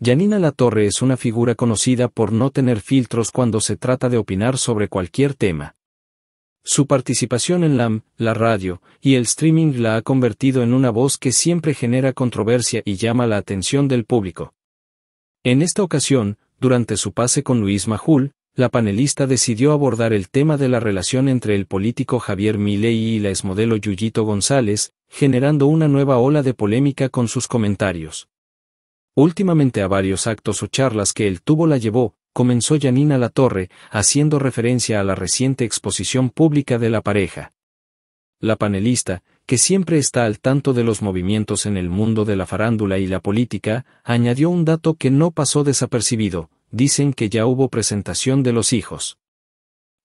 Yanina Latorre es una figura conocida por no tener filtros cuando se trata de opinar sobre cualquier tema. Su participación en LAM, la radio, y el streaming la ha convertido en una voz que siempre genera controversia y llama la atención del público. En esta ocasión, durante su pase con Luis Majul, la panelista decidió abordar el tema de la relación entre el político Javier Milei y la exmodelo Yuyito González, generando una nueva ola de polémica con sus comentarios. Últimamente a varios actos o charlas que el tubo la llevó, comenzó Yanina torre, haciendo referencia a la reciente exposición pública de la pareja. La panelista, que siempre está al tanto de los movimientos en el mundo de la farándula y la política, añadió un dato que no pasó desapercibido, dicen que ya hubo presentación de los hijos.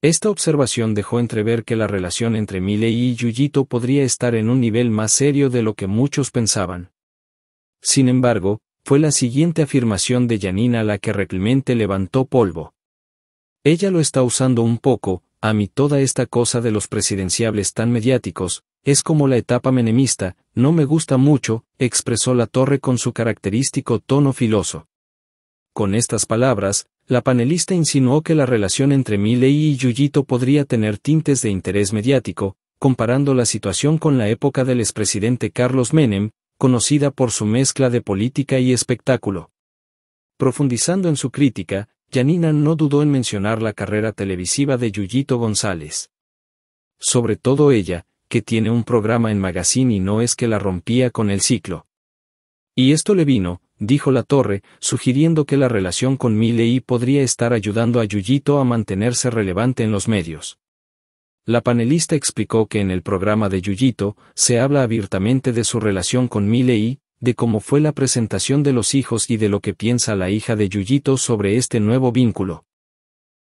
Esta observación dejó entrever que la relación entre Miley y Yuyito podría estar en un nivel más serio de lo que muchos pensaban. Sin embargo, fue la siguiente afirmación de Yanina la que realmente levantó polvo. Ella lo está usando un poco, a mí toda esta cosa de los presidenciables tan mediáticos, es como la etapa menemista, no me gusta mucho, expresó la torre con su característico tono filoso. Con estas palabras, la panelista insinuó que la relación entre Milei y Yuyito podría tener tintes de interés mediático, comparando la situación con la época del expresidente Carlos Menem, conocida por su mezcla de política y espectáculo. Profundizando en su crítica, Yanina no dudó en mencionar la carrera televisiva de Yuyito González. Sobre todo ella, que tiene un programa en Magazine y no es que la rompía con el ciclo. Y esto le vino, dijo la torre, sugiriendo que la relación con Milei podría estar ayudando a Yuyito a mantenerse relevante en los medios. La panelista explicó que en el programa de Yuyito se habla abiertamente de su relación con Miley, de cómo fue la presentación de los hijos y de lo que piensa la hija de Yuyito sobre este nuevo vínculo.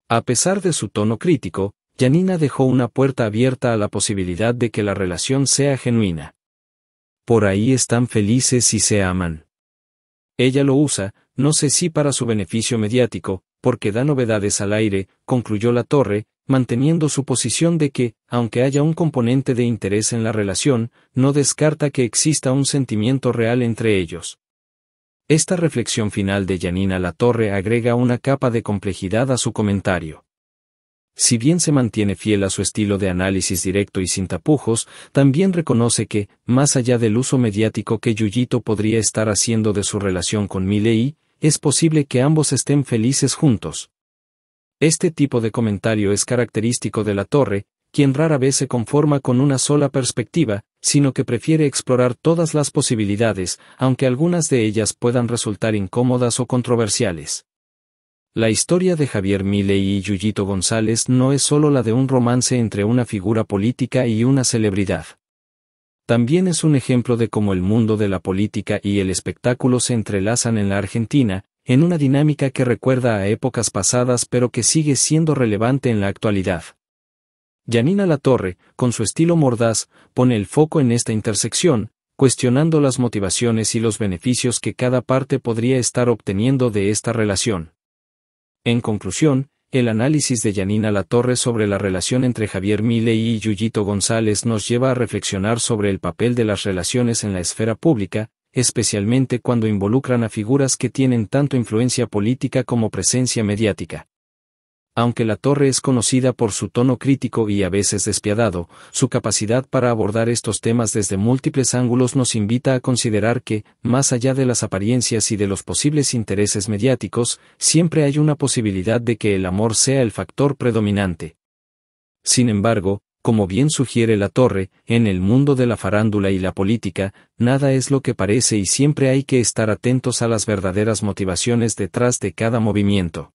A pesar de su tono crítico, Yanina dejó una puerta abierta a la posibilidad de que la relación sea genuina. Por ahí están felices y se aman. Ella lo usa, no sé si para su beneficio mediático, porque da novedades al aire, concluyó la torre, manteniendo su posición de que, aunque haya un componente de interés en la relación, no descarta que exista un sentimiento real entre ellos. Esta reflexión final de Janina Latorre agrega una capa de complejidad a su comentario. Si bien se mantiene fiel a su estilo de análisis directo y sin tapujos, también reconoce que, más allá del uso mediático que Yuyito podría estar haciendo de su relación con Milei, es posible que ambos estén felices juntos. Este tipo de comentario es característico de la torre, quien rara vez se conforma con una sola perspectiva, sino que prefiere explorar todas las posibilidades, aunque algunas de ellas puedan resultar incómodas o controversiales. La historia de Javier Milei y Yuyito González no es solo la de un romance entre una figura política y una celebridad. También es un ejemplo de cómo el mundo de la política y el espectáculo se entrelazan en la Argentina, en una dinámica que recuerda a épocas pasadas pero que sigue siendo relevante en la actualidad. Yanina Latorre, con su estilo mordaz, pone el foco en esta intersección, cuestionando las motivaciones y los beneficios que cada parte podría estar obteniendo de esta relación. En conclusión, el análisis de Yanina Latorre sobre la relación entre Javier Milei y Yuyito González nos lleva a reflexionar sobre el papel de las relaciones en la esfera pública, especialmente cuando involucran a figuras que tienen tanto influencia política como presencia mediática. Aunque la torre es conocida por su tono crítico y a veces despiadado, su capacidad para abordar estos temas desde múltiples ángulos nos invita a considerar que, más allá de las apariencias y de los posibles intereses mediáticos, siempre hay una posibilidad de que el amor sea el factor predominante. Sin embargo, como bien sugiere la torre, en el mundo de la farándula y la política, nada es lo que parece y siempre hay que estar atentos a las verdaderas motivaciones detrás de cada movimiento.